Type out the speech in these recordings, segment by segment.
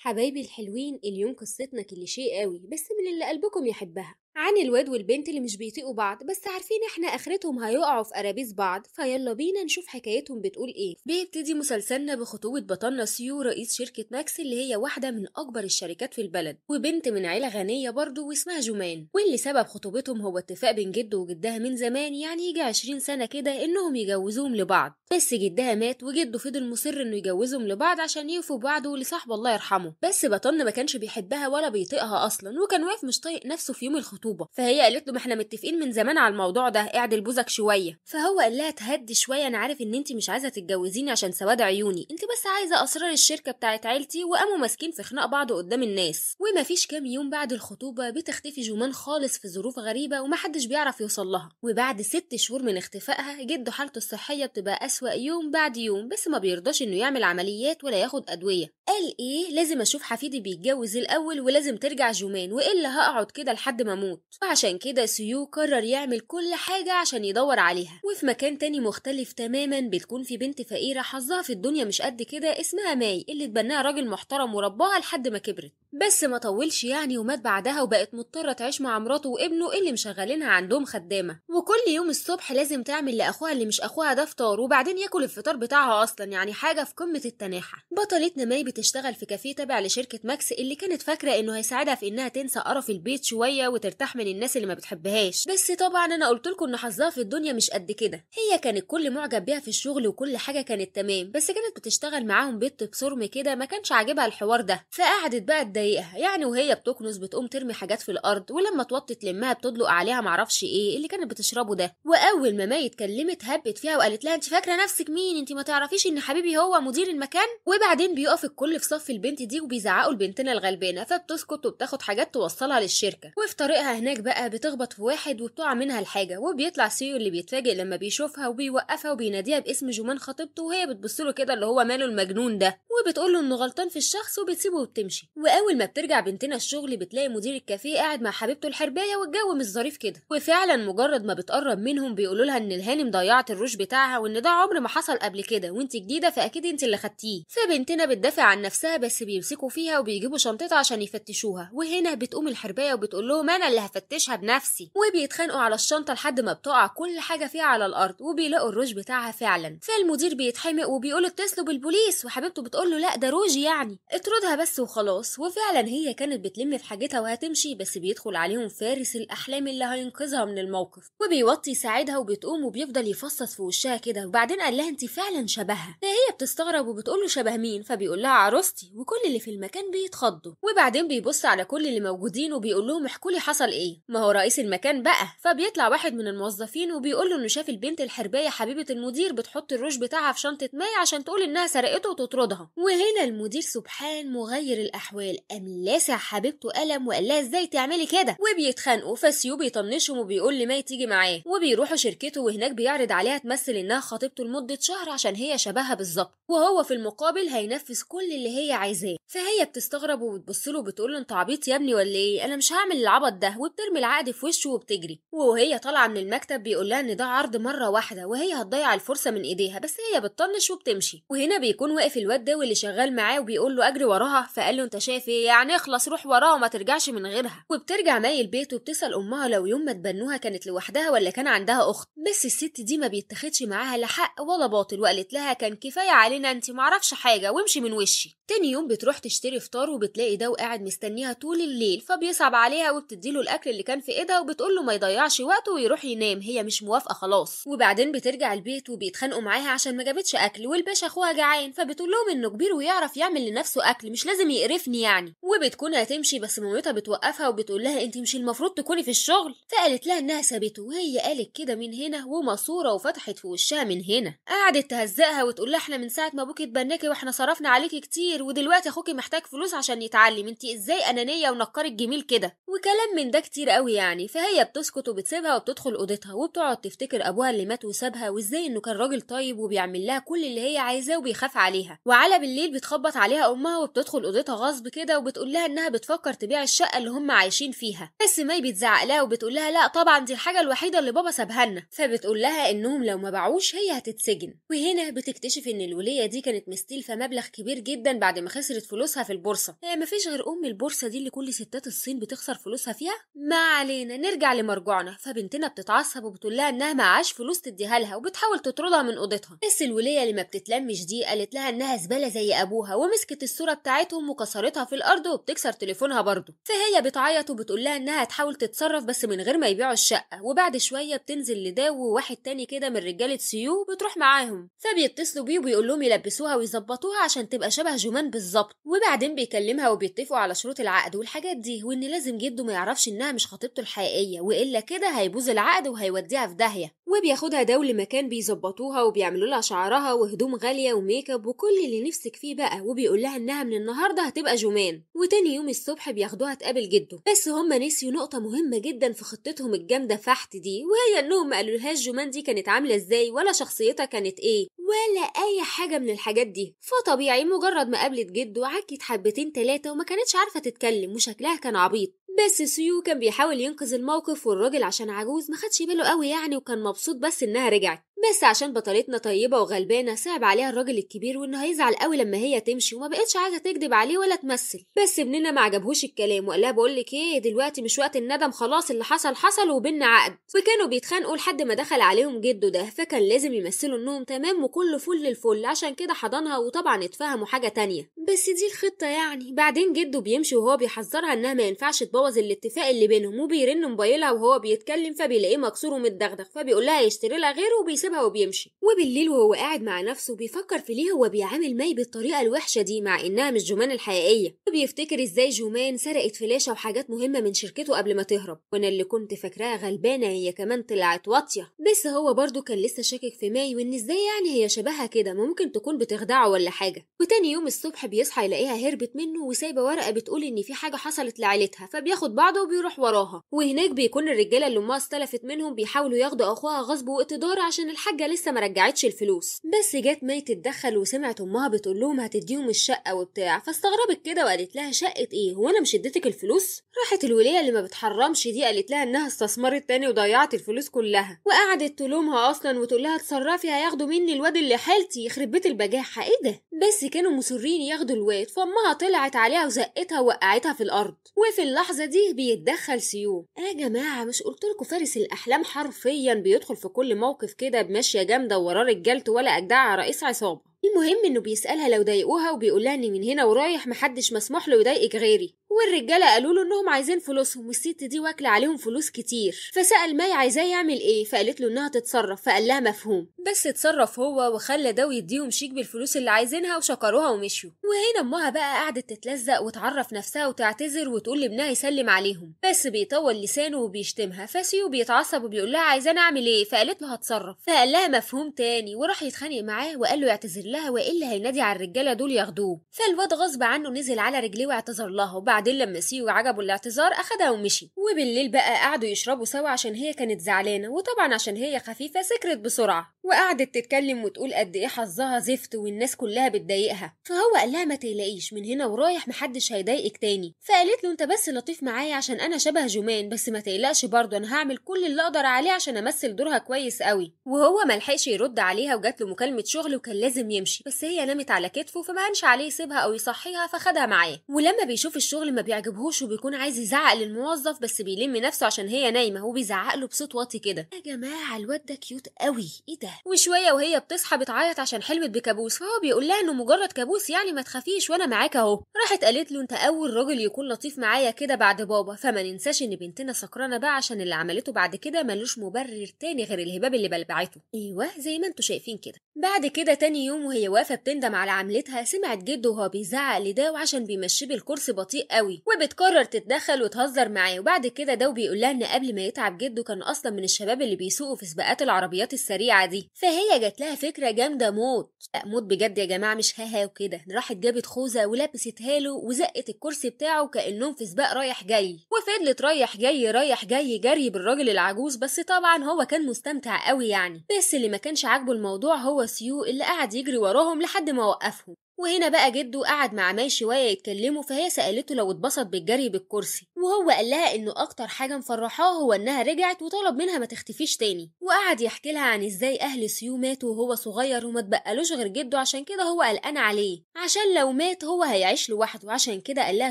حبايبي الحلوين اليوم قصتنا شيء قوي بس من اللي قلبكم يحبها عن الواد والبنت اللي مش بيطيقوا بعض بس عارفين احنا اخرتهم هيقعوا في قرابيس بعض فيلا بينا نشوف حكايتهم بتقول ايه بيبتدي مسلسلنا بخطوبة بطلنا سيو رئيس شركة ماكس اللي هي واحدة من اكبر الشركات في البلد وبنت من عيلة غنية برضه واسمها جمان واللي سبب خطوبتهم هو اتفاق بين جده وجدها من زمان يعني يجي 20 سنة كده انهم يجوزوهم لبعض بس جدها مات وجده فضل مصر انه يجوزهم لبعض عشان يوفوا بعضه لصاحبه الله يرحمه بس بطلنا ما كانش بيحبها ولا بيطيقها اصلا وكان واقف مش طايق نفسه في يوم الخطوبة الخطوبه فهي قالت له ما احنا متفقين من زمان على الموضوع ده اعدل بوزك شويه فهو قال لها تهدي شويه انا عارف ان انت مش عايزه تتجوزيني عشان سواد عيوني انت بس عايزه اسرار الشركه بتاعت عيلتي وقاموا ماسكين في خناق بعض قدام الناس ومفيش كام يوم بعد الخطوبه بتختفي جومان خالص في ظروف غريبه ومحدش بيعرف يوصل لها وبعد ست شهور من اختفائها جده حالته الصحيه بتبقى اسوا يوم بعد يوم بس ما بيرضاش انه يعمل عمليات ولا ياخد ادويه قال ايه لازم اشوف حفيدي بيتجوز الاول ولازم ترجع جومان والا هقعد كده لحد ما اموت الخطوط وعشان كده سيو قرر يعمل كل حاجة عشان يدور عليها وفي مكان تاني مختلف تماما بتكون في بنت فقيرة حظها في الدنيا مش قد كده اسمها ماي اللي اتبناها راجل محترم ورباها لحد ما كبرت بس ما طولش يعني ومات بعدها وبقت مضطرة تعيش مع مراته وابنه اللي مشغلينها عندهم خدامة وكل يوم الصبح لازم تعمل لأخوها اللي مش أخوها ده فطار وبعدين ياكل الفطار بتاعها أصلا يعني حاجة في قمة التناحة بطلتنا ماي بتشتغل في كافيه تابع لشركة ماكس اللي كانت فاكرة إنه هيساعدها في إنها تنسى قرف البيت شوية وترتاح ترتاح من الناس اللي ما بتحبهاش بس طبعا انا قلت لكم ان حظها في الدنيا مش قد كده هي كانت كل معجب بيها في الشغل وكل حاجه كانت تمام بس كانت بتشتغل معاهم بيت بصرم كده ما كانش عاجبها الحوار ده فقعدت بقى تضايقها يعني وهي بتكنس بتقوم ترمي حاجات في الارض ولما توطي تلمها بتدلق عليها معرفش ايه اللي كانت بتشربه ده واول ما مي اتكلمت هبت فيها وقالت لها انت فاكره نفسك مين انت ما تعرفيش ان حبيبي هو مدير المكان وبعدين بيقف الكل في صف البنت دي وبيزعقوا لبنتنا الغلبانه فبتسكت وبتاخد حاجات توصلها للشركه وفي طريقها نفسها هناك بقى بتخبط في واحد وبتقع منها الحاجة وبيطلع سيو اللي بيتفاجئ لما بيشوفها وبيوقفها وبيناديها باسم جومان خطيبته وهي بتبص له كده اللي هو ماله المجنون ده وبتقول له انه غلطان في الشخص وبتسيبه وبتمشي واول ما بترجع بنتنا الشغل بتلاقي مدير الكافيه قاعد مع حبيبته الحربايه والجو مش ظريف كده وفعلا مجرد ما بتقرب منهم بيقولوا لها ان الهاني مضيعت الروش بتاعها وان ده عمر ما حصل قبل كده وانت جديده فاكيد انت اللي خدتيه فبنتنا بتدافع عن نفسها بس بيمسكوا فيها وبيجيبوا شنطتها عشان يفتشوها وهنا بتقوم الحربايه وبتقول لهم انا اللي اللي هفتشها بنفسي وبيتخانقوا على الشنطه لحد ما بتقع كل حاجه فيها على الارض وبيلاقوا الروج بتاعها فعلا فالمدير بيتحمق وبيقول اتصلوا بالبوليس وحبيبته بتقول له لا ده روج يعني اطردها بس وخلاص وفعلا هي كانت بتلم في حاجتها وهتمشي بس بيدخل عليهم فارس الاحلام اللي هينقذها من الموقف وبيوطي يساعدها وبتقوم وبيفضل يفصص في وشها كده وبعدين قال لها انت فعلا شبهها فهي بتستغرب وبتقول له شبه مين فبيقول لها عروستي وكل اللي في المكان بيتخضوا وبعدين بيبص على كل اللي موجودين وبيقول لهم احكوا لي حصل حصل ايه ما هو رئيس المكان بقى فبيطلع واحد من الموظفين وبيقول له انه شاف البنت الحربيه حبيبه المدير بتحط الروش بتاعها في شنطه ماي عشان تقول انها سرقته وتطردها وهنا المدير سبحان مغير الاحوال قام لاسع حبيبته قلم وقال لها ازاي تعملي كده وبيتخانقوا فسيو بيطنشهم وبيقول لماي تيجي معاه وبيروحوا شركته وهناك بيعرض عليها تمثل انها خطيبته لمده شهر عشان هي شبهها بالظبط وهو في المقابل هينفذ كل اللي هي عايزاه فهي بتستغرب وبتبص له وبتقول له انت عبيط يا ابني ولا ايه انا مش هعمل العبط ده وبترمي العقد في وشه وبتجري وهي طالعه من المكتب بيقول لها ان ده عرض مره واحده وهي هتضيع الفرصه من ايديها بس هي بتطنش وبتمشي وهنا بيكون واقف الواد ده واللي شغال معاه وبيقول له اجري وراها فقال له انت شايف ايه يعني اخلص روح وراها وما ترجعش من غيرها وبترجع مي البيت وبتسال امها لو يوم ما تبنوها كانت لوحدها ولا كان عندها اخت بس الست دي ما بيتاخدش معاها لا حق ولا باطل وقالت لها كان كفايه علينا انت اعرفش حاجه وامشي من وشي تاني يوم بتروح تشتري فطار وبتلاقي ده وقاعد مستنيها طول الليل فبيصعب عليها وبتديله الاكل اللي كان في ايدها وبتقول له ما يضيعش وقته ويروح ينام هي مش موافقه خلاص وبعدين بترجع البيت وبيتخانقوا معاها عشان ما جابتش اكل والباشا اخوها جعان فبتقول لهم انه كبير ويعرف يعمل لنفسه اكل مش لازم يقرفني يعني وبتكون هتمشي بس مامتها بتوقفها وبتقول لها انت مش المفروض تكوني في الشغل فقالت لها انها سابته وهي قالت كده من هنا وماسوره وفتحت في وشها من هنا قعدت تهزقها وتقول لها احنا من ساعه ما ابوكي اتبناكي واحنا صرفنا عليكي كتير ودلوقتي اخوكي محتاج فلوس عشان يتعلم انت ازاي انانيه ونقرك جميل كده وكلام من ده كتير قوي يعني فهي بتسكت وبتسيبها وبتدخل اوضتها وبتقعد تفتكر ابوها اللي مات وسابها وازاي انه كان راجل طيب وبيعمل لها كل اللي هي عايزاه وبيخاف عليها وعلى بالليل بتخبط عليها امها وبتدخل اوضتها غصب كده وبتقول لها انها بتفكر تبيع الشقه اللي هم عايشين فيها بس ماي بتزعق لها وبتقول لها لا طبعا دي الحاجه الوحيده اللي بابا سابها لنا فبتقول لها انهم لو ما باعوش هي هتتسجن وهنا بتكتشف ان الوليه دي كانت مستلفه مبلغ كبير جدا بعد ما خسرت فلوسها في البورصه هي مفيش غير ام البورصه دي اللي كل ستات الصين بتخسر فلوسها فيها ما علينا نرجع لمرجوعنا فبنتنا بتتعصب وبتقول لها انها معاش فلوس تديها لها وبتحاول تطردها من اوضتها بس الوليه اللي ما بتتلمش دي قالت لها انها زباله زي ابوها ومسكت الصوره بتاعتهم وكسرتها في الارض وبتكسر تليفونها برضه فهي بتعيط وبتقول لها انها هتحاول تتصرف بس من غير ما يبيعوا الشقه وبعد شويه بتنزل لداو وواحد تاني كده من رجاله سيو بتروح معاهم فبيتصلوا بيه وبيقول لهم يلبسوها ويظبطوها عشان تبقى شبه جومان بالظبط وبعدين بيكلمها وبيتفقوا على شروط العقد والحاجات دي وان لازم جده ما يعرفش إنها مش خطيبته الحقيقية وإلا كده هيبوظ العقد وهيوديها في داهية وبياخدها ده لمكان بيظبطوها وبيعملوا لها شعرها وهدوم غالية وميك اب وكل اللي نفسك فيه بقى وبيقول لها إنها من النهاردة هتبقى جومان وتاني يوم الصبح بياخدوها تقابل جده بس هما نسيوا نقطة مهمة جدا في خطتهم الجامدة فحت دي وهي إنهم ما قالولهاش جومان دي كانت عاملة إزاي ولا شخصيتها كانت إيه ولا أي حاجة من الحاجات دي فطبيعي مجرد ما قابلت جده عكت حبتين تلاتة وما كانتش عارفة تتكلم وشكلها كان عبيط بس سيو كان بيحاول ينقذ الموقف والراجل عشان عجوز ما خدش باله قوي يعني وكان مبسوط بس انها رجعت بس عشان بطلتنا طيبة وغلبانة صعب عليها الراجل الكبير وإنه هيزعل قوي لما هي تمشي وما بقتش عايزة تكدب عليه ولا تمثل بس ابننا ما عجبهوش الكلام وقال لها بقولك إيه دلوقتي مش وقت الندم خلاص اللي حصل حصل وبينا عقد وكانوا بيتخانقوا لحد ما دخل عليهم جده ده فكان لازم يمثلوا إنهم تمام وكله فل الفل عشان كده حضنها وطبعا اتفهموا حاجة تانية بس دي الخطة يعني بعدين جده بيمشي وهو بيحذرها إنها ما ينفعش تبوظ الاتفاق اللي بينهم وبيرن موبايلها وهو بيتكلم فبيلاقيه مكسور ومتدغدغ فبيقول لها يشتري لها غيره بيسيبها وبيمشي وبالليل وهو قاعد مع نفسه بيفكر في ليه هو بيعامل ماي بالطريقة الوحشة دي مع إنها مش جومان الحقيقية وبيفتكر إزاي جومان سرقت فلاشة وحاجات مهمة من شركته قبل ما تهرب وأنا اللي كنت فاكراها غلبانة هي كمان طلعت واطية بس هو برده كان لسه شاكك في ماي وإن إزاي يعني هي شبهها كده ممكن تكون بتخدعه ولا حاجة وتاني يوم الصبح بيصحى يلاقيها هربت منه وسايبة ورقة بتقول إن في حاجة حصلت لعيلتها فبياخد بعضه وبيروح وراها وهناك بيكون الرجالة اللي أمها استلفت منهم بيحاولوا ياخدوا أخوها غصب واقتدار عشان الحاجة لسه ما رجعتش الفلوس بس جت مي تتدخل وسمعت امها بتقول لهم هتديهم الشقة وبتاع فاستغربت كده وقالت لها شقة ايه هو انا مش اديتك الفلوس راحت الولية اللي ما بتحرمش دي قالت لها انها استثمرت تاني وضيعت الفلوس كلها وقعدت تلومها اصلا وتقول لها اتصرفي هياخدوا مني الواد اللي حالتي يخرب بيت البجاحة ايه ده بس كانوا مصرين ياخدوا الواد فامها طلعت عليها وزقتها ووقعتها في الارض وفي اللحظة دي بيتدخل سيو يا جماعة مش قلت لكم فارس الاحلام حرفيا بيدخل في كل موقف كده واحد ماشيه جامده ورا رجالت ولا على رئيس عصابه المهم انه بيسالها لو ضايقوها وبيقولها ان من هنا ورايح محدش مسموح له يضايقك غيري والرجالة قالوا له إنهم عايزين فلوسهم والست دي واكلة عليهم فلوس كتير فسأل ماي عايزاه يعمل إيه فقالت له إنها تتصرف فقال لها مفهوم بس اتصرف هو وخلى ده يديهم شيك بالفلوس اللي عايزينها وشكروها ومشوا وهنا أمها بقى قعدت تتلزق وتعرف نفسها وتعتذر وتقول لابنها يسلم عليهم بس بيطول لسانه وبيشتمها فسيو بيتعصب وبيقول لها عايزاني أعمل إيه فقالت له هتصرف فقال لها مفهوم تاني وراح يتخانق معاه وقال له يعتذر لها وإلا هينادي على الرجالة دول ياخدوه فالواد غصب عنه نزل على رجليه واعتذر لها وبعد وبعدين لما سيو عجبه الاعتذار أخدها ومشي وبالليل بقى قعدوا يشربوا سوا عشان هي كانت زعلانة وطبعا عشان هي خفيفة سكرت بسرعة وقعدت تتكلم وتقول قد إيه حظها زفت والناس كلها بتضايقها فهو قال لها ما تقلقيش من هنا ورايح محدش هيضايقك تاني فقالت له أنت بس لطيف معايا عشان أنا شبه جمان بس ما تقلقش برضه أنا هعمل كل اللي أقدر عليه عشان أمثل دورها كويس قوي وهو ملحقش يرد عليها وجات له مكالمة شغل وكان لازم يمشي بس هي نامت على كتفه فما عليه يسيبها أو يصحيها فخدها معاه ولما بيشوف الشغل الشغل ما بيعجبهوش وبيكون عايز يزعق للموظف بس بيلم نفسه عشان هي نايمه وبيزعق له بصوت واطي كده يا جماعه الواد ده كيوت قوي ايه ده وشويه وهي بتصحى بتعيط عشان حلمت بكابوس فهو بيقول لها انه مجرد كابوس يعني ما تخافيش وانا معاك اهو راحت قالت له انت اول راجل يكون لطيف معايا كده بعد بابا فما ننساش ان بنتنا سكرانه بقى عشان اللي عملته بعد كده ملوش مبرر تاني غير الهباب اللي بلبعته ايوه زي ما انتوا شايفين كده بعد كده تاني يوم وهي واقفه بتندم على عملتها سمعت جده وهو بيزعق لده وعشان بيمشيه بالكرسي بطيء قوي وبتقرر تتدخل وتهزر معاه وبعد كده ده بيقول لها ان قبل ما يتعب جده كان اصلا من الشباب اللي بيسوقوا في سباقات العربيات السريعه دي فهي جات لها فكره جامده موت لا موت بجد يا جماعه مش هاها وكده راحت جابت خوذه ولبستها له وزقت الكرسي بتاعه كانهم في سباق رايح جاي وفضلت رايح جاي رايح جاي جري بالراجل العجوز بس طبعا هو كان مستمتع قوي يعني بس اللي ما كانش عاجبه الموضوع هو سيو اللي قعد يجري وراهم لحد ما وقفهم وهنا بقى جده قعد مع ماي شوية يتكلموا فهي سألته لو اتبسط بالجري بالكرسي وهو قال لها انه اكتر حاجة مفرحاه هو انها رجعت وطلب منها ما تختفيش تاني وقعد يحكي لها عن ازاي اهل سيو ماتوا وهو صغير وما تبقلوش غير جده عشان كده هو قلقان عليه عشان لو مات هو هيعيش لوحده عشان كده قال لها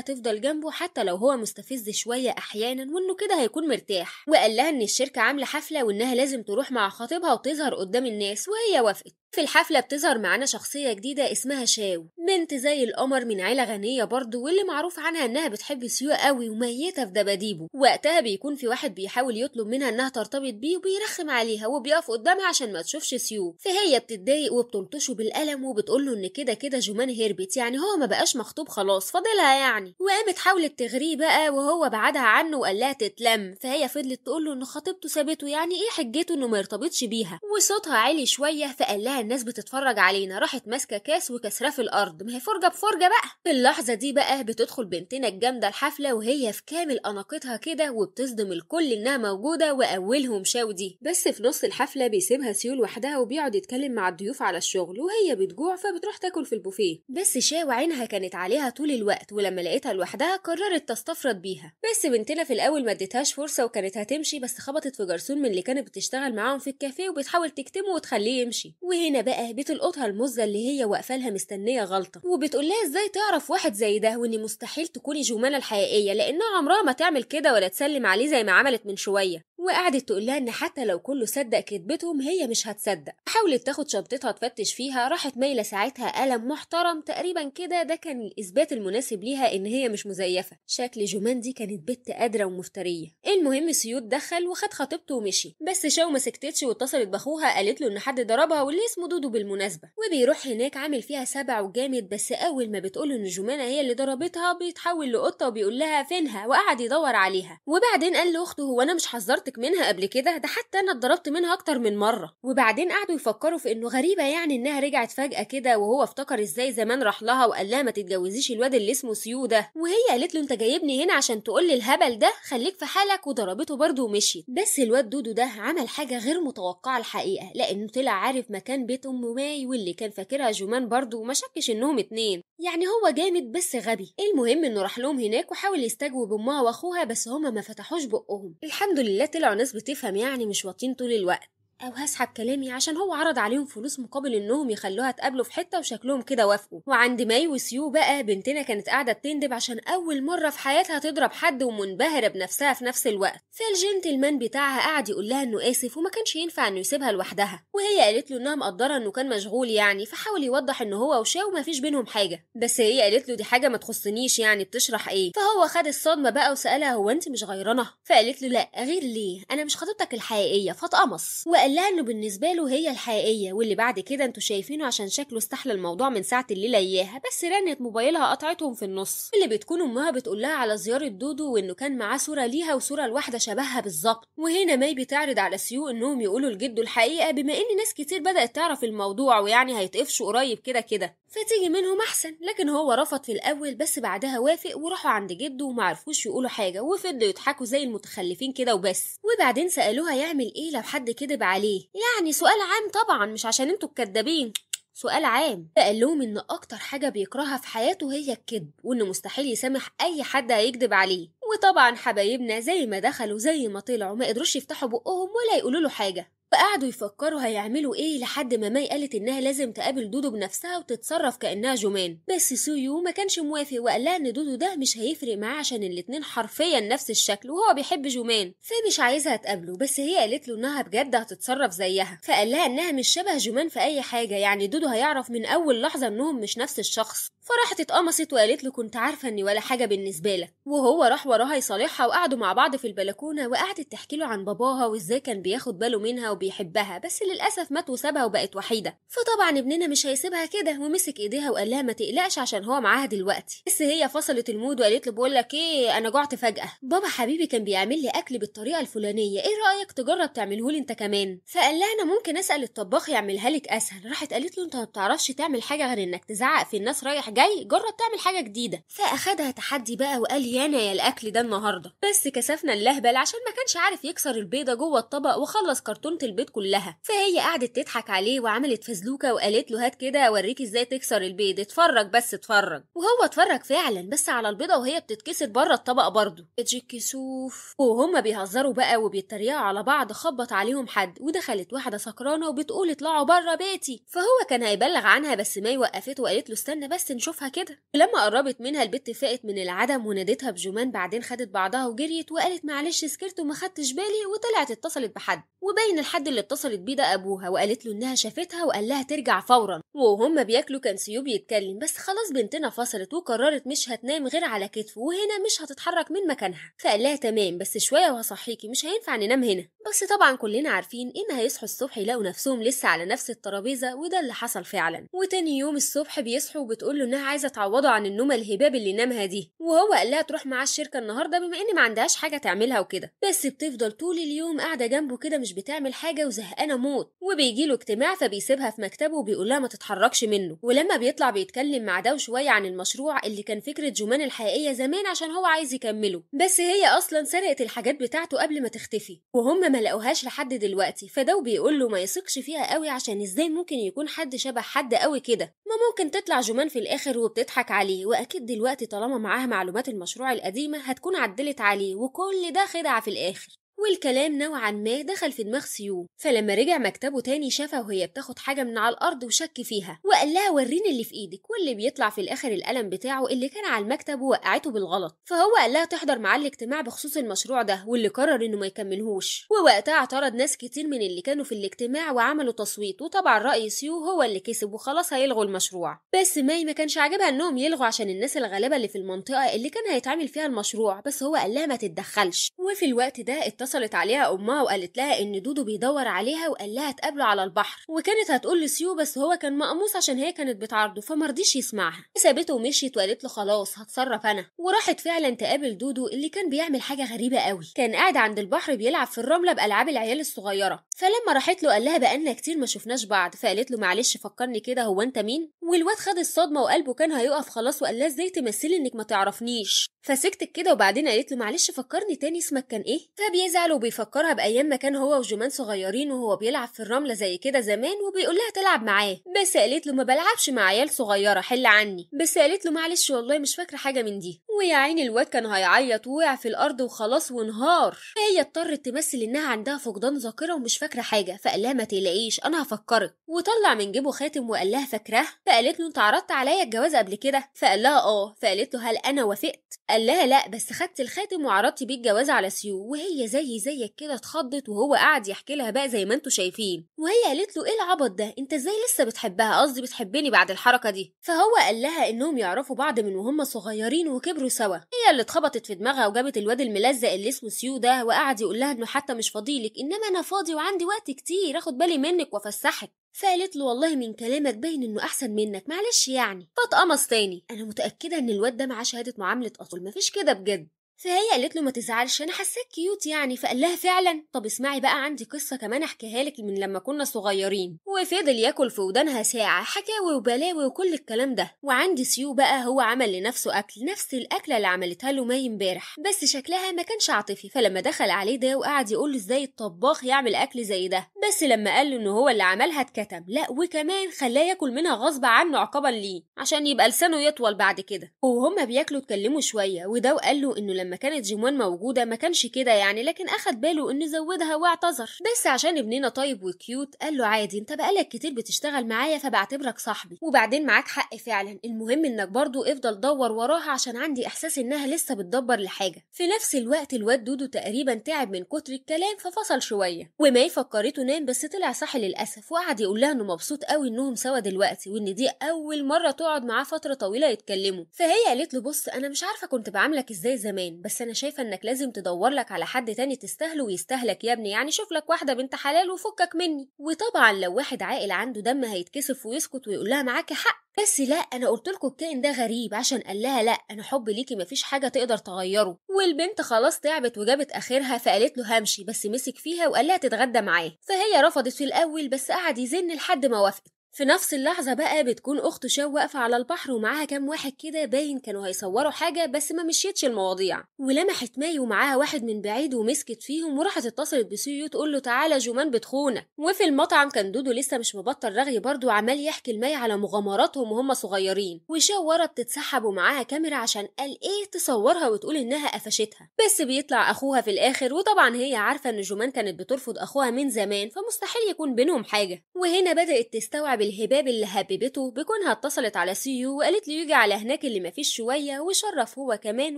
تفضل جنبه حتى لو هو مستفز شوية احيانا وانه كده هيكون مرتاح وقال لها ان الشركة عاملة حفلة وانها لازم تروح مع خطيبها وتظهر قدام الناس وهي وافقت في الحفلة بتظهر معانا شخصية جديدة اسمها شاو بنت زي القمر من عيلة غنية برضه واللي معروف عنها انها بتحب سيو قوي وميتة في دباديبه وقتها بيكون في واحد بيحاول يطلب منها انها ترتبط بيه وبيرخم عليها وبيقف قدامها عشان ما تشوفش سيو فهي بتتضايق وبتلطشه بالقلم وبتقول له ان كده كده جومان هربت يعني هو ما بقاش مخطوب خلاص فاضلها يعني وقامت حاولت تغريه بقى وهو بعدها عنه وقال لها تتلم فهي فضلت تقول له ان خطيبته سابته يعني ايه حجته انه ما يرتبطش بيها وصوتها عالي شويه فقال لها الناس بتتفرج علينا راحت ماسكه كاس وكسراه في الارض ما هي فرجه بفرجه بقى في اللحظه دي بقى بتدخل بنتنا الجامده الحفله وهي في كامل اناقتها كده وبتصدم الكل انها موجوده واولهم شاودي بس في نص الحفله بيسيبها سيول وحدها وبيقعد يتكلم مع الضيوف على الشغل وهي بتجوع فبتروح تاكل في البوفيه بس شاو عينها كانت عليها طول الوقت ولما لقيتها لوحدها قررت تستفرد بيها بس بنتنا في الاول ما ادتهاش فرصه وكانت هتمشي بس خبطت في جرسون من اللي كانت بتشتغل معاهم في الكافيه وبتحاول تكتمه وتخليه يمشي وهي هنا بقى بتلقطها المزه اللي هي واقفه لها مستنيه غلطه وبتقول لها ازاي تعرف واحد زي ده وان مستحيل تكوني جمانه الحقيقيه لانها عمرها ما تعمل كده ولا تسلم عليه زي ما عملت من شويه وقعدت تقول لها ان حتى لو كله صدق كذبتهم هي مش هتصدق حاولت تاخد شنطتها تفتش فيها راحت مايله ساعتها قلم محترم تقريبا كده ده كان الاثبات المناسب ليها ان هي مش مزيفه شكل جومان دي كانت بنت قادره ومفتريه المهم سيود دخل وخد خطيبته ومشي بس شاو ما سكتتش واتصلت باخوها قالت له ان حد ضربها واللي اسمه دودو بالمناسبه وبيروح هناك عامل فيها سبع وجامد بس اول ما بتقول ان جومانا هي اللي ضربتها بيتحول لقطه وبيقول لها فينها وقعد يدور عليها وبعدين قال لاخته هو انا مش حذرت ضربتك منها قبل كده ده حتى انا اتضربت منها اكتر من مره وبعدين قعدوا يفكروا في انه غريبه يعني انها رجعت فجاه كده وهو افتكر ازاي زمان راح لها وقال لها ما تتجوزيش الواد اللي اسمه سيو ده وهي قالت له انت جايبني هنا عشان تقول لي الهبل ده خليك في حالك وضربته برضه ومشيت بس الواد دودو ده عمل حاجه غير متوقعه الحقيقه لانه طلع عارف مكان بيت ام ماي واللي كان فاكرها جومان برضه وما شكش انهم اتنين يعني هو جامد بس غبي المهم انه راح لهم هناك وحاول يستجوب امها واخوها بس هما ما فتحوش بقهم الحمد لله طلعوا ناس بتفهم يعني مش واطين طول الوقت او هسحب كلامي عشان هو عرض عليهم فلوس مقابل انهم يخلوها تقابله في حته وشكلهم كده وافقوا وعند ماي وسيو بقى بنتنا كانت قاعده تندب عشان اول مره في حياتها تضرب حد ومنبهره بنفسها في نفس الوقت فالجنتلمان بتاعها قعد يقول لها انه اسف وما كانش ينفع انه يسيبها لوحدها وهي قالت له انها مقدره انه كان مشغول يعني فحاول يوضح ان هو وشاو مفيش بينهم حاجه بس هي قالت له دي حاجه ما تخصنيش يعني بتشرح ايه فهو خد الصدمه بقى وسالها هو انت مش غيرانه فقالت له لا غير ليه انا مش خطيبتك الحقيقيه فاتقمص وقال قال لها انه بالنسبه له هي الحقيقيه واللي بعد كده انتوا شايفينه عشان شكله استحلى الموضوع من ساعه اللي لياها بس رنت موبايلها قطعتهم في النص اللي بتكون امها بتقول لها على زياره دودو وانه كان معاه صوره ليها وصوره لواحده شبهها بالظبط وهنا ماي بتعرض على سيو انهم يقولوا لجده الحقيقه بما ان ناس كتير بدات تعرف الموضوع ويعني هيتقفشوا قريب كده كده فتيجي منهم احسن لكن هو رفض في الاول بس بعدها وافق وراحوا عند جده ومعرفوش يقولوا حاجه وفضلوا يضحكوا زي المتخلفين كده وبس وبعدين سالوها يعمل ايه لو حد كدب عليه يعني سؤال عام طبعا مش عشان انتوا الكدابين سؤال عام قال لهم ان اكتر حاجه بيكرهها في حياته هي الكذب وانه مستحيل يسامح اي حد هيكذب عليه وطبعا حبايبنا زي ما دخلوا زي ما طلعوا ما قدروش يفتحوا بقهم ولا يقولوا له حاجه فقعدوا يفكروا هيعملوا ايه لحد ما ماي قالت انها لازم تقابل دودو بنفسها وتتصرف كانها جومان بس سويو ما كانش موافق وقال لها ان دودو ده مش هيفرق معاه عشان الاتنين حرفيا نفس الشكل وهو بيحب جومان فمش عايزها تقابله بس هي قالت له انها بجد هتتصرف زيها فقال لها انها مش شبه جومان في اي حاجه يعني دودو هيعرف من اول لحظه انهم مش نفس الشخص فراحت اتقمصت وقالت له كنت عارفه اني ولا حاجه بالنسبه لك وهو راح وراها يصالحها وقعدوا مع بعض في البلكونه وقعدت تحكي له عن باباها وازاي كان بياخد باله منها وبيحبها بس للأسف مات وسابها وبقت وحيدة فطبعا ابننا مش هيسيبها كده ومسك ايديها وقال لها ما تقلقش عشان هو معاها دلوقتي بس هي فصلت المود وقالت له بقول لك ايه انا جعت فجأة بابا حبيبي كان بيعمل لي اكل بالطريقة الفلانية ايه رأيك تجرب تعمله لي انت كمان فقال لها انا ممكن اسأل الطباخ يعملها لك اسهل راحت قالت له انت ما بتعرفش تعمل حاجة غير انك تزعق في الناس رايح جاي جرب تعمل حاجة جديدة فاخدها تحدي بقى وقال يا انا يا الاكل ده النهارده بس كسفنا اللهبل عشان ما كانش عارف يكسر البيضة جوه الطبق وخلص كرتونة البيت كلها فهي قعدت تضحك عليه وعملت فزلوكه وقالت له هات كده اوريك ازاي تكسر البيض اتفرج بس اتفرج وهو اتفرج فعلا بس على البيضه وهي بتتكسر بره الطبق برضه اتجي كسوف وهما بيهزروا بقى وبيتريقوا على بعض خبط عليهم حد ودخلت واحده سكرانه وبتقول اطلعوا بره بيتي فهو كان هيبلغ عنها بس ماي وقفته وقالت له استنى بس نشوفها كده لما قربت منها البت فاقت من العدم ونادتها بجمان بعدين خدت بعضها وجريت وقالت معلش سكرت وما خدتش بالي وطلعت اتصلت بحد وباين الحد الحد اللي اتصلت بيه ده ابوها وقالت له انها شافتها وقال لها ترجع فورا وهما بياكلوا كان سيوب يتكلم بس خلاص بنتنا فصلت وقررت مش هتنام غير على كتفه وهنا مش هتتحرك من مكانها فقال لها تمام بس شويه وهصحيكي مش هينفع ننام هنا بس طبعا كلنا عارفين ان هيصحوا الصبح يلاقوا نفسهم لسه على نفس الترابيزه وده اللي حصل فعلا وتاني يوم الصبح بيصحوا وبتقول له انها عايزه تعوضه عن النومه الهباب اللي نامها دي وهو قال لها تروح معاه الشركه النهارده بما ان ما عندهاش حاجه تعملها وكده بس بتفضل طول اليوم قاعده جنبه كده مش بتعمل حاجه وزهقانه موت وبيجي له اجتماع فبيسيبها في مكتبه وبيقول لها ما تتحركش منه ولما بيطلع بيتكلم مع ده شويه عن المشروع اللي كان فكره جومان الحقيقيه زمان عشان هو عايز يكمله بس هي اصلا سرقت الحاجات بتاعته قبل ما تختفي وهم ما لقوهاش لحد دلوقتي فده بيقول له ما يثقش فيها قوي عشان ازاي ممكن يكون حد شبه حد قوي كده ما ممكن تطلع جمان في الاخر وبتضحك عليه واكيد دلوقتي طالما معاها معلومات المشروع القديمه هتكون عدلت عليه وكل ده خدعه في الاخر والكلام نوعا ما دخل في دماغ سيو فلما رجع مكتبه تاني شافها وهي بتاخد حاجة من على الأرض وشك فيها وقال لها وريني اللي في إيدك واللي بيطلع في الآخر القلم بتاعه اللي كان على المكتب ووقعته بالغلط فهو قال لها تحضر معاه الاجتماع بخصوص المشروع ده واللي قرر إنه ما يكملهوش ووقتها اعترض ناس كتير من اللي كانوا في الاجتماع وعملوا تصويت وطبعا رأي سيو هو اللي كسب وخلاص هيلغوا المشروع بس ماي ما كانش عاجبها إنهم يلغوا عشان الناس الغلابة اللي في المنطقة اللي كان هيتعمل فيها المشروع بس هو قال لها ما تتدخلش وفي الوقت ده اتصلت عليها امها وقالت لها ان دودو بيدور عليها وقال لها تقابله على البحر وكانت هتقول لسيو بس هو كان مقموص عشان هي كانت بتعارضه فمرضيش يسمعها سابته ومشيت وقالت له خلاص هتصرف انا وراحت فعلا تقابل دودو اللي كان بيعمل حاجه غريبه قوي كان قاعد عند البحر بيلعب في الرمله بالعاب العيال الصغيره فلما راحت له قال لها بقالنا كتير ما شفناش بعض فقالت له معلش فكرني كده هو انت مين والواد خد الصدمه وقلبه كان هيقف خلاص وقال لها ازاي تمثلي انك ما تعرفنيش فسكتت كده وبعدين قالت له معلش فكرني تاني اسمك كان ايه فبيزع بيزعل وبيفكرها بأيام ما كان هو وجومان صغيرين وهو بيلعب في الرملة زي كده زمان وبيقول لها تلعب معاه بس قالت له ما بلعبش مع عيال صغيرة حل عني بس قالت له معلش والله مش فاكرة حاجة من دي ويا عيني الواد كان هيعيط ووقع في الأرض وخلاص وانهار هي اضطرت تمثل إنها عندها فقدان ذاكرة ومش فاكرة حاجة فقال لها ما تقلقيش أنا هفكرك وطلع من جيبه خاتم وقال لها فاكره فقالت له أنت عرضت عليا الجواز قبل كده فقال لها اه فقالت له هل أنا وافقت قال لها لا بس خدت الخاتم وعرضت بيه الجواز على سيو وهي زي زي زيك كده اتخضت وهو قاعد يحكي لها بقى زي ما انتوا شايفين وهي قالت له ايه العبط ده انت ازاي لسه بتحبها قصدي بتحبني بعد الحركه دي فهو قال لها انهم يعرفوا بعض من وهم صغيرين وكبروا سوا هي اللي اتخبطت في دماغها وجابت الواد الملزق اللي اسمه سيو ده وقعد يقول لها انه حتى مش فاضيلك انما انا فاضي وعندي وقت كتير اخد بالي منك وافسحك فقالت له والله من كلامك باين انه احسن منك معلش يعني فاتقمص تاني انا متاكده ان الواد ده معاه شهاده معامله اصل مفيش كده بجد فهي قالت له ما تزعلش انا حاساك كيوت يعني فقال لها فعلا طب اسمعي بقى عندي قصه كمان احكيها لك من لما كنا صغيرين وفضل ياكل في ودانها ساعه حكاوي وبلاوي وكل الكلام ده وعندي سيو بقى هو عمل لنفسه اكل نفس الاكله اللي عملتها له ماي امبارح بس شكلها ما كانش عاطفي فلما دخل عليه ده وقعد يقول له ازاي الطباخ يعمل اكل زي ده بس لما قال له ان هو اللي عملها اتكتم لا وكمان خلاه ياكل منها غصب عنه عقابا ليه عشان يبقى لسانه يطول بعد كده وهما بياكلوا اتكلموا شويه وده وقال له انه لما لما كانت جيموان موجودة ما كانش كده يعني لكن أخد باله إنه زودها واعتذر بس عشان ابننا طيب وكيوت قال له عادي أنت بقالك كتير بتشتغل معايا فبعتبرك صاحبي وبعدين معاك حق فعلا المهم إنك برضو افضل دور وراها عشان عندي إحساس إنها لسه بتدبر لحاجة في نفس الوقت الواد دودو تقريبا تعب من كتر الكلام ففصل شوية وما فكرته نام بس طلع صاحي للأسف وقعد يقول لها إنه مبسوط قوي إنهم سوا دلوقتي وإن دي أول مرة تقعد معاه فترة طويلة يتكلموا فهي قالت له بص أنا مش عارفة كنت بعاملك إزاي زمان بس انا شايفه انك لازم تدور لك على حد تاني تستاهله ويستاهلك يا ابني يعني شوف لك واحده بنت حلال وفكك مني وطبعا لو واحد عاقل عنده دم هيتكسف ويسكت ويقول لها معاكي حق بس لا انا قلت لكم الكائن ده غريب عشان قال لها لا انا حب ليكي مفيش حاجه تقدر تغيره والبنت خلاص تعبت وجابت اخرها فقالت له همشي بس مسك فيها وقال لها تتغدى معاه فهي رفضت في الاول بس قعد يزن لحد ما وافقت في نفس اللحظة بقى بتكون أخت شاو واقفة على البحر ومعاها كام واحد كده باين كانوا هيصوروا حاجة بس ما مشيتش المواضيع ولمحت ماي ومعاها واحد من بعيد ومسكت فيهم وراحت اتصلت بسيو تقول له تعالى جومان بتخونك وفي المطعم كان دودو لسه مش مبطل رغي برضه عمال يحكي لماي على مغامراتهم وهم صغيرين وشاو ورا بتتسحب ومعاها كاميرا عشان قال إيه تصورها وتقول إنها قفشتها بس بيطلع أخوها في الآخر وطبعا هي عارفة إن جومان كانت بترفض أخوها من زمان فمستحيل يكون بينهم حاجة وهنا بدأت تستوعب الهباب اللي هببته بكونها اتصلت على سيو وقالت له يجي على هناك اللي مفيش شوية وشرف هو كمان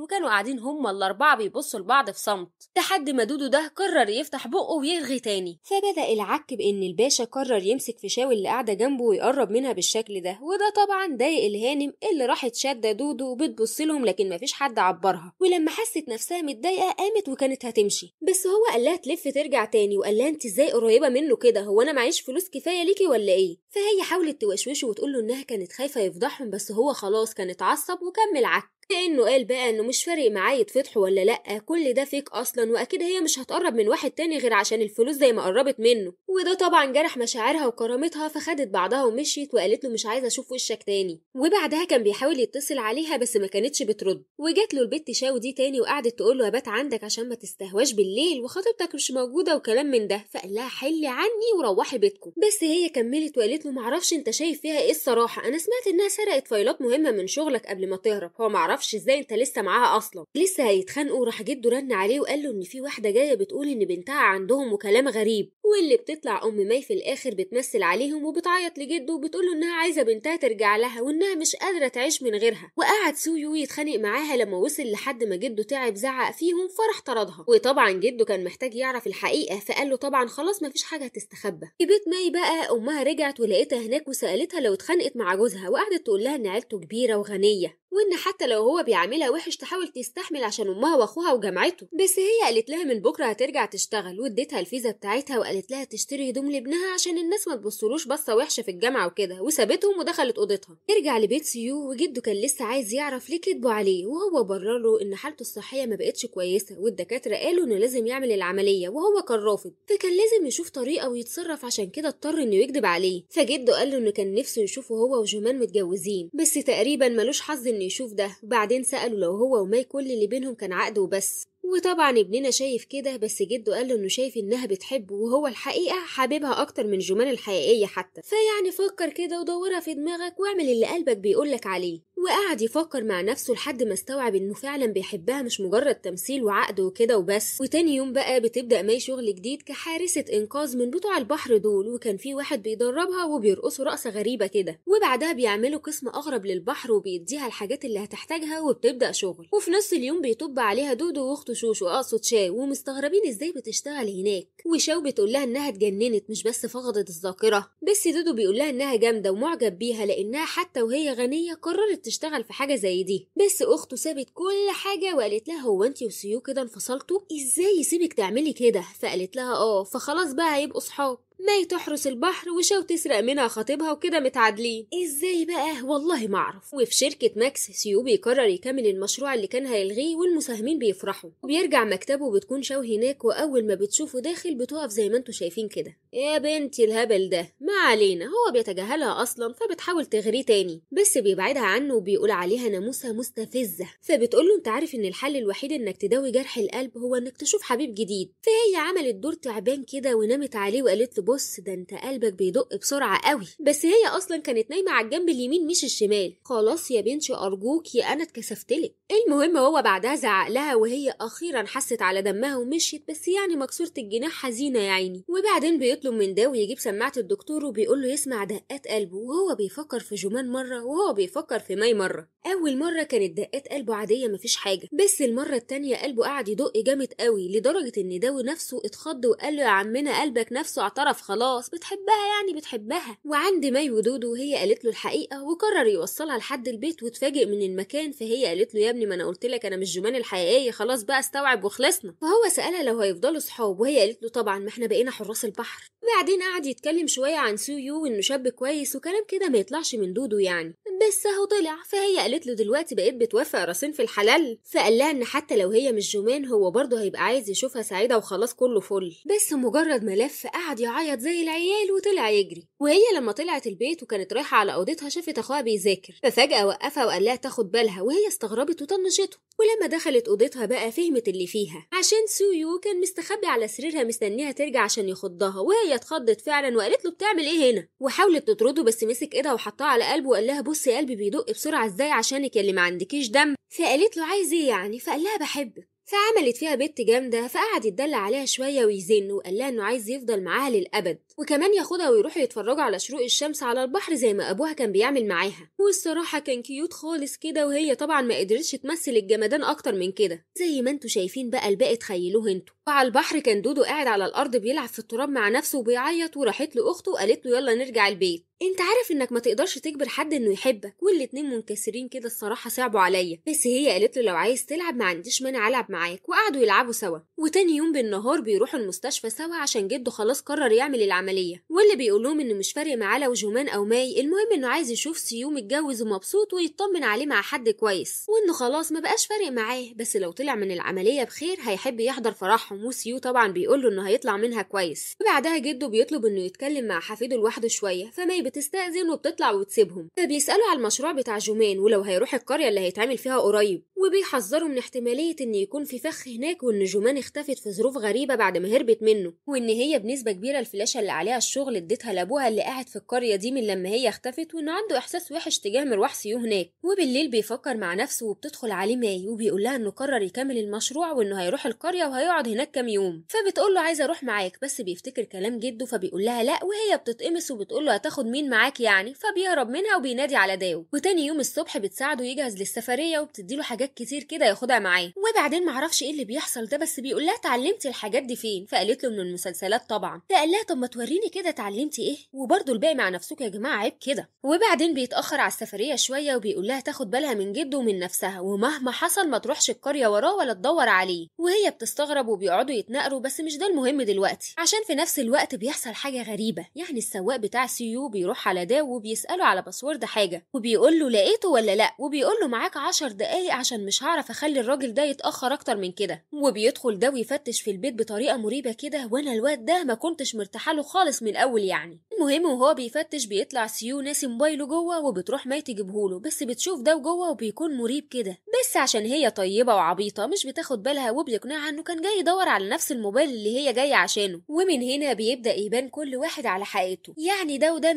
وكانوا قاعدين هما الأربعة بيبصوا لبعض في صمت لحد ما دودو ده قرر يفتح بقه ويلغي تاني فبدأ العك بإن الباشا قرر يمسك فيشاوي اللي قاعدة جنبه ويقرب منها بالشكل ده وده طبعا ضايق الهانم اللي راحت شادة دودو وبتبص لهم لكن مفيش حد عبرها ولما حست نفسها متضايقة قامت وكانت هتمشي بس هو قال لها تلف ترجع تاني وقال لها انت ازاي قريبة منه كده هو انا معيش فلوس كفاية ليكي ولا ايه فهي هي حاولت توشوشه وتقول له إنها كانت خايفة يفضحهم بس هو خلاص كان اتعصب وكمل عك كأنه قال بقى انه مش فارق معاه يتفتحوا ولا لا كل ده فيك اصلا واكيد هي مش هتقرب من واحد تاني غير عشان الفلوس زي ما قربت منه وده طبعا جرح مشاعرها وكرامتها فخدت بعضها ومشيت وقالت له مش عايزه اشوف وشك تاني وبعدها كان بيحاول يتصل عليها بس ما كانتش بترد وجات له البت شاو دي تاني وقعدت تقول له ابات عندك عشان ما تستهواش بالليل وخطيبتك مش موجوده وكلام من ده فقال لها حلي عني وروحي بيتكم بس هي كملت وقالت له معرفش انت شايف فيها ايه الصراحه انا سمعت انها سرقت فايلات مهمه من شغلك قبل ما تهرب هو معرفش تعرفش ازاي انت لسه معاها اصلا لسه هيتخانقوا راح جده رن عليه وقال له ان في واحده جايه بتقول ان بنتها عندهم وكلام غريب واللي بتطلع ام مي في الاخر بتمثل عليهم وبتعيط لجده وبتقول له انها عايزه بنتها ترجع لها وانها مش قادره تعيش من غيرها وقعد سويو يتخانق معاها لما وصل لحد ما جده تعب زعق فيهم فراح طردها وطبعا جده كان محتاج يعرف الحقيقه فقال له طبعا خلاص مفيش حاجه هتستخبى في بيت مي بقى امها رجعت ولقيتها هناك وسالتها لو اتخانقت مع جوزها وقعدت تقول لها ان عيلته كبيره وغنيه وإن حتى لو هو بيعملها وحش تحاول تستحمل عشان أمها وأخوها وجامعته بس هي قالت لها من بكرة هترجع تشتغل واديتها الفيزا بتاعتها وقالت لها تشتري هدوم لابنها عشان الناس ما تبصلوش بصة وحشة في الجامعة وكده وسابتهم ودخلت أوضتها ترجع لبيت سيو وجده كان لسه عايز يعرف ليه كدبوا عليه وهو برر له إن حالته الصحية ما بقتش كويسة والدكاترة قالوا إنه لازم يعمل العملية وهو كان رافض فكان لازم يشوف طريقة ويتصرف عشان كده اضطر إنه يكدب عليه فجده قال له إنه كان نفسه يشوفه هو وجومان متجوزين بس تقريبا ملوش حظ إنه يشوف ده بعدين سأله لو هو وماي كل اللي بينهم كان عقد وبس وطبعا ابننا شايف كده بس جده قال له انه شايف انها بتحبه وهو الحقيقه حاببها اكتر من جمال الحقيقيه حتى فيعني فكر كده ودورها في دماغك واعمل اللي قلبك بيقولك عليه وقعد يفكر مع نفسه لحد ما استوعب انه فعلا بيحبها مش مجرد تمثيل وعقد وكده وبس وتاني يوم بقى بتبدا ماي شغل جديد كحارسه انقاذ من بتوع البحر دول وكان في واحد بيدربها وبيرقصوا رقصه غريبه كده وبعدها بيعملوا قسم اغرب للبحر وبيديها الحاجات اللي هتحتاجها وبتبدا شغل وفي نص اليوم بيطب عليها دودو واخته اخته شوشو اقصد شاو ومستغربين ازاي بتشتغل هناك وشاو بتقول لها انها اتجننت مش بس فقدت الذاكره بس دودو بيقول لها انها جامده ومعجب بيها لانها حتى وهي غنيه قررت تشتغل في حاجه زي دي بس اخته سابت كل حاجه وقالت لها هو انت وسيو كده انفصلتوا ازاي يسيبك تعملي كده فقالت لها اه فخلاص بقى هيبقوا صحاب ماي تحرس البحر وشو تسرق منها خطيبها وكده متعادلين ازاي بقى والله ما اعرف وفي شركه ماكس سيو بيقرر يكمل المشروع اللي كان هيلغيه والمساهمين بيفرحوا وبيرجع مكتبه وبتكون شو هناك واول ما بتشوفه داخل بتقف زي ما انتوا شايفين كده يا بنتي الهبل ده ما علينا هو بيتجاهلها اصلا فبتحاول تغريه تاني بس بيبعدها عنه وبيقول عليها ناموسه مستفزه فبتقول له انت عارف ان الحل الوحيد انك تداوي جرح القلب هو انك تشوف حبيب جديد فهي عملت دور تعبان كده ونامت عليه وقالت له بص ده انت قلبك بيدق بسرعه قوي بس هي اصلا كانت نايمه على الجنب اليمين مش الشمال خلاص يا بنتي ارجوكي انا اتكسفتلك المهم هو بعدها زعق لها وهي اخيرا حست على دمها ومشيت بس يعني مكسوره الجناح حزينه يا عيني وبعدين بيطلب من ده ويجيب سماعه الدكتور وبيقول له يسمع دقات قلبه وهو بيفكر في جمان مره وهو بيفكر في ماي مره اول مره كانت دقات قلبه عاديه مفيش حاجه بس المره التانية قلبه قعد يدق جامد قوي لدرجه ان ده نفسه اتخض وقال له يا عمنا قلبك نفسه اعترف خلاص بتحبها يعني بتحبها وعند ماي ودودو هي قالت له الحقيقه وقرر يوصلها لحد البيت واتفاجئ من المكان فهي قالت له يا ابني ابني ما انا قلت لك انا مش جمان الحقيقيه خلاص بقى استوعب وخلصنا فهو سالها لو هيفضلوا صحاب وهي قالت له طبعا ما احنا بقينا حراس البحر وبعدين قعد يتكلم شويه عن سو يو انه شاب كويس وكلام كده ما يطلعش من دودو يعني بس اهو طلع فهي قالت له دلوقتي بقيت بتوافق راسين في الحلال فقال لها ان حتى لو هي مش جمان هو برضه هيبقى عايز يشوفها سعيده وخلاص كله فل بس مجرد ما لف قعد يعيط زي العيال وطلع يجري وهي لما طلعت البيت وكانت رايحه على اوضتها شافت اخوها بيذاكر ففجاه وقفها وقال لها تاخد بالها وهي استغربت طنشته ولما دخلت أوضتها بقى فهمت اللي فيها عشان سويو كان مستخبي على سريرها مستنيها ترجع عشان يخضها وهي اتخضت فعلا وقالت له بتعمل ايه هنا وحاولت تطرده بس مسك ايدها وحطها على قلبه وقال لها بصي قلبي بيدق بسرعة ازاي عشانك اللي ما عندكيش دم فقالت له عايز ايه يعني فقال لها بحبك فعملت فيها بنت جامدة فقعد يتدلع عليها شوية ويزن وقال لها انه عايز يفضل معاها للأبد وكمان ياخدها ويروحوا يتفرجوا على شروق الشمس على البحر زي ما ابوها كان بيعمل معاها والصراحه كان كيوت خالص كده وهي طبعا ما قدرتش تمثل الجمدان اكتر من كده زي ما انتوا شايفين بقى الباقي تخيلوه انتوا وعلى البحر كان دودو قاعد على الارض بيلعب في التراب مع نفسه وبيعيط وراحت له اخته وقالت له يلا نرجع البيت انت عارف انك ما تقدرش تجبر حد انه يحبك والاتنين منكسرين كده الصراحه صعبوا عليا بس هي قالت له لو عايز تلعب ما عنديش مانع العب معاك وقعدوا يلعبوا سوا وتاني يوم بالنهار بيروحوا المستشفى سوا عشان جده خلاص قرر يعمل العمليه العملية واللي بيقولهم انه مش فارق معاه لو جومان او ماي المهم انه عايز يشوف سيو متجوز ومبسوط ويطمن عليه مع حد كويس وانه خلاص ما بقاش فارق معاه بس لو طلع من العملية بخير هيحب يحضر فرحهم وسيو طبعا بيقول له انه هيطلع منها كويس وبعدها جده بيطلب انه يتكلم مع حفيده لوحده شوية فماي بتستأذن وبتطلع وتسيبهم فبيسأله على المشروع بتاع جومان ولو هيروح القرية اللي هيتعمل فيها قريب وبيحذروا من احتمالية إن يكون في فخ هناك وإن جومان اختفت في ظروف غريبة بعد ما هربت منه وإن هي بنسبة كبيرة الفلاشة اللي عليها الشغل اديتها لأبوها اللي قاعد في القرية دي من لما هي اختفت وإن عنده إحساس وحش تجاه مروح سيو هناك وبالليل بيفكر مع نفسه وبتدخل عليه ماي وبيقول لها إنه قرر يكمل المشروع وإنه هيروح القرية وهيقعد هناك كام يوم فبتقول له عايزة أروح معاك بس بيفتكر كلام جده فبيقول لها لأ وهي بتتقمص وبتقول له هتاخد مين معاك يعني فبيهرب منها وبينادي على داو وتاني يوم الصبح بتساعده يجهز للسفرية وبتديله حاجات حاجات كتير كده ياخدها معاه وبعدين معرفش ايه اللي بيحصل ده بس بيقول لها اتعلمتي الحاجات دي فين فقالت له من المسلسلات طبعا فقال لها طب ما توريني كده اتعلمتي ايه وبرده الباقي مع نفسك يا جماعه عيب كده وبعدين بيتاخر على السفريه شويه وبيقول لها تاخد بالها من جده ومن نفسها ومهما حصل ما تروحش القريه وراه ولا تدور عليه وهي بتستغرب وبيقعدوا يتناقروا بس مش ده المهم دلوقتي عشان في نفس الوقت بيحصل حاجه غريبه يعني السواق بتاع سيو بيروح على ده وبيساله على باسورد حاجه وبيقول له لقيته ولا لا وبيقول له معاك 10 دقايق عشان مش هعرف اخلي الراجل ده يتاخر اكتر من كده وبيدخل ده ويفتش في البيت بطريقه مريبه كده وانا الواد ده ما كنتش مرتاحه له خالص من الاول يعني المهم وهو بيفتش بيطلع سيو ناسي موبايله جوه وبتروح ما تجيبهوله بس بتشوف ده جوه وبيكون مريب كده بس عشان هي طيبه وعبيطه مش بتاخد بالها وبيقنعها انه كان جاي يدور على نفس الموبايل اللي هي جايه عشانه ومن هنا بيبدا يبان كل واحد على حقيقته يعني ده وده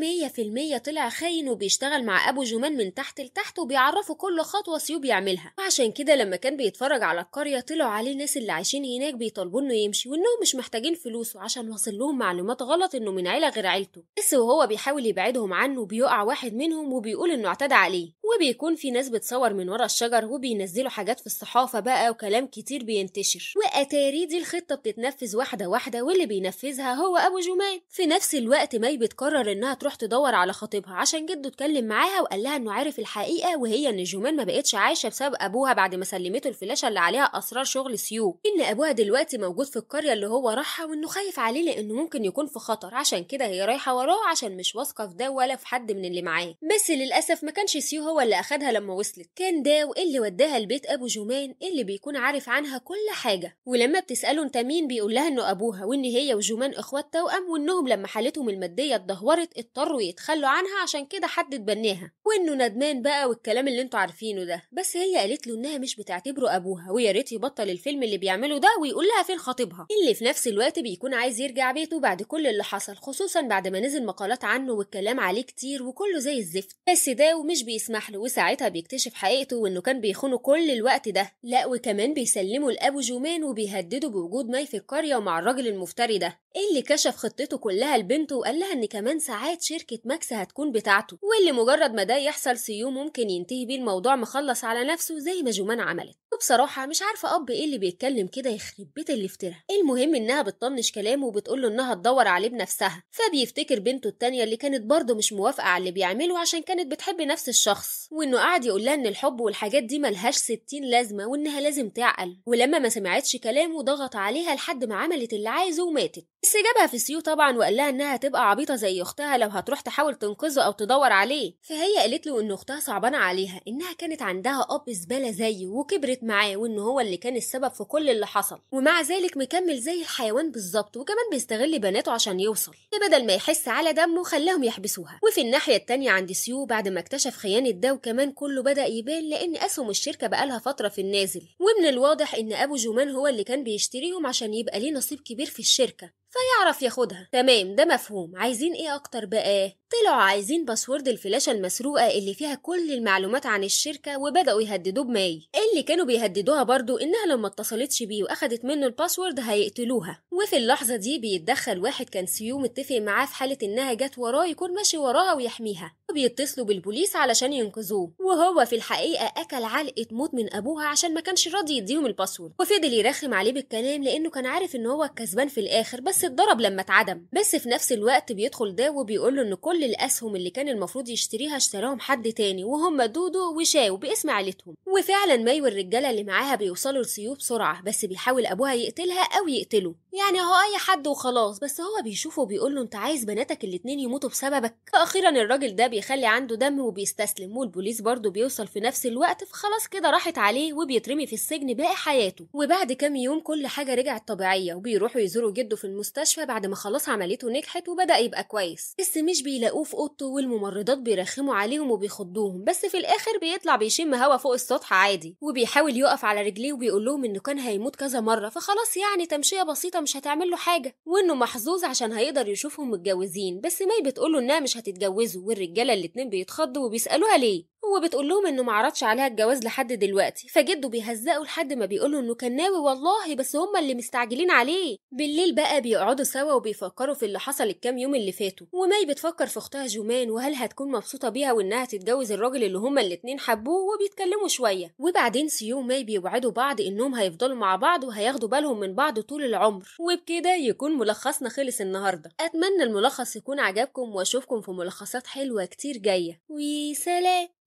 100% طلع خاين وبيشتغل مع ابو جمان من تحت لتحت وبيعرفه كل خطوه سيو بيعملها وعشان كده لما كان بيتفرج على القريه طلعوا عليه الناس اللي عايشين هناك بيطالبوا انه يمشي وانهم مش محتاجين فلوسه عشان واصل لهم معلومات غلط انه من عيله غير عيلته بس وهو بيحاول يبعدهم عنه بيقع واحد منهم وبيقول إنه اعتدى عليه وبيكون في ناس بتصور من ورا الشجر وبينزلوا حاجات في الصحافة بقى وكلام كتير بينتشر وأتاري دي الخطة بتتنفذ واحدة واحدة واللي بينفذها هو أبو جمال في نفس الوقت ماي بتقرر إنها تروح تدور على خطيبها عشان جده اتكلم معاها وقال لها إنه عارف الحقيقة وهي إن جمال ما بقتش عايشة بسبب أبوها بعد ما سلمته الفلاشة اللي عليها أسرار شغل سيو إن أبوها دلوقتي موجود في القرية اللي هو راحها وإنه خايف عليه لأنه ممكن يكون في خطر عشان كده هي رايحة وراه عشان مش واثقة في ده ولا في حد من اللي معاه بس للأسف ما كانش سيو هو هو اللي أخدها لما وصلت كان داو اللي وداها لبيت أبو جمان اللي بيكون عارف عنها كل حاجة ولما بتسأله أنت مين بيقول لها إنه أبوها وإن هي وجمان إخوات توأم وإنهم لما حالتهم المادية اتدهورت اضطروا يتخلوا عنها عشان كده حد اتبناها وإنه ندمان بقى والكلام اللي انتوا عارفينه ده بس هي قالت له إنها مش بتعتبره أبوها ويا ريت يبطل الفيلم اللي بيعمله ده ويقول لها فين خطيبها اللي في نفس الوقت بيكون عايز يرجع بيته بعد كل اللي حصل خصوصا بعد ما نزل مقالات عنه والكلام عليه كتير وكله زي الزفت بس داو مش بيسمح النحل وساعتها بيكتشف حقيقته وانه كان بيخونه كل الوقت ده لا وكمان بيسلمه لابو جومان وبيهدده بوجود ماي في القريه ومع الراجل المفتري ده اللي كشف خطته كلها لبنته وقال لها ان كمان ساعات شركه ماكس هتكون بتاعته واللي مجرد ما ده يحصل سيو ممكن ينتهي بيه الموضوع مخلص على نفسه زي ما جومان عملت وبصراحة مش عارفة أب إيه اللي بيتكلم كده يخرب بيت اللي افترى المهم إنها بتطنش كلامه له إنها تدور عليه بنفسها فبيفتكر بنته التانية اللي كانت برضه مش موافقة على اللي بيعمله عشان كانت بتحب نفس الشخص وإنه قعد يقول لها إن الحب والحاجات دي ملهاش ستين لازمة وإنها لازم تعقل ولما ما سمعتش كلامه ضغط عليها لحد ما عملت اللي عايزه وماتت بس جابها في سيو طبعا وقال لها انها تبقى عبيطه زي اختها لو هتروح تحاول تنقذه او تدور عليه فهي قالت له ان اختها صعبانه عليها انها كانت عندها اب زباله زيه وكبرت معاه وإن هو اللي كان السبب في كل اللي حصل ومع ذلك مكمل زي الحيوان بالظبط وكمان بيستغل بناته عشان يوصل بدل ما يحس على دمه خلاهم يحبسوها وفي الناحية التانية عند سيو بعد ما اكتشف خيانة ده وكمان كله بدأ يبان لأن أسهم الشركة بقالها فترة في النازل ومن الواضح إن أبو جومان هو اللي كان بيشتريهم عشان يبقى ليه نصيب كبير في الشركة فيعرف ياخدها تمام ده مفهوم عايزين ايه اكتر بقى طلعوا عايزين باسورد الفلاشة المسروقة اللي فيها كل المعلومات عن الشركة وبدأوا يهددوه بماي اللي كانوا بيهددوها برضو إنها لو ما اتصلتش بيه وأخدت منه الباسورد هيقتلوها وفي اللحظة دي بيتدخل واحد كان سيو متفق معاه في حالة إنها جت وراه يكون ماشي وراها ويحميها وبيتصلوا بالبوليس علشان ينقذوه وهو في الحقيقة أكل علقة موت من أبوها عشان ما كانش راضي يديهم الباسورد وفضل يرخم عليه بالكلام لأنه كان عارف إن هو الكسبان في الآخر بس اتضرب لما اتعدم بس في نفس الوقت بيدخل ده وبيقول له ان كل الاسهم اللي كان المفروض يشتريها اشتراهم حد تاني وهم دودو وشاو باسم عيلتهم وفعلا ماي والرجاله اللي معاها بيوصلوا لسيو بسرعه بس بيحاول ابوها يقتلها او يقتله يعني هو اي حد وخلاص بس هو بيشوفه وبيقول له انت عايز بناتك الاتنين يموتوا بسببك فاخيرا الراجل ده بيخلي عنده دم وبيستسلم والبوليس برضه بيوصل في نفس الوقت فخلاص كده راحت عليه وبيترمي في السجن باقي حياته وبعد كام يوم كل حاجه رجعت طبيعيه وبيروحوا يزوروا جده في المستقبل المستشفى بعد ما خلاص عمليته نجحت وبدأ يبقى كويس بس مش بيلاقوه في اوضته والممرضات بيرخموا عليهم وبيخضوهم بس في الاخر بيطلع بيشم هوا فوق السطح عادي وبيحاول يقف على رجليه وبيقول لهم انه كان هيموت كذا مره فخلاص يعني تمشيه بسيطه مش هتعمل له حاجه وانه محظوظ عشان هيقدر يشوفهم متجوزين بس ماي بتقول له انها مش هتتجوزه والرجاله الاتنين بيتخضوا وبيسالوها ليه وبتقول لهم انه معرضش عليها الجواز لحد دلوقتي فجده بيهزقه لحد ما بيقولوا انه كان ناوي والله بس هما اللي مستعجلين عليه بالليل بقى بيقعدوا سوا وبيفكروا في اللي حصل الكام يوم اللي فاتوا وماي بتفكر في اختها جومان وهل هتكون مبسوطه بيها وانها تتجوز الراجل اللي هما الاتنين حبوه وبيتكلموا شويه وبعدين سيو وماي بيوعدوا بعض انهم هيفضلوا مع بعض وهياخدوا بالهم من بعض طول العمر وبكده يكون ملخصنا خلص النهارده اتمنى الملخص يكون عجبكم واشوفكم في ملخصات حلوه كتير جايه وسلام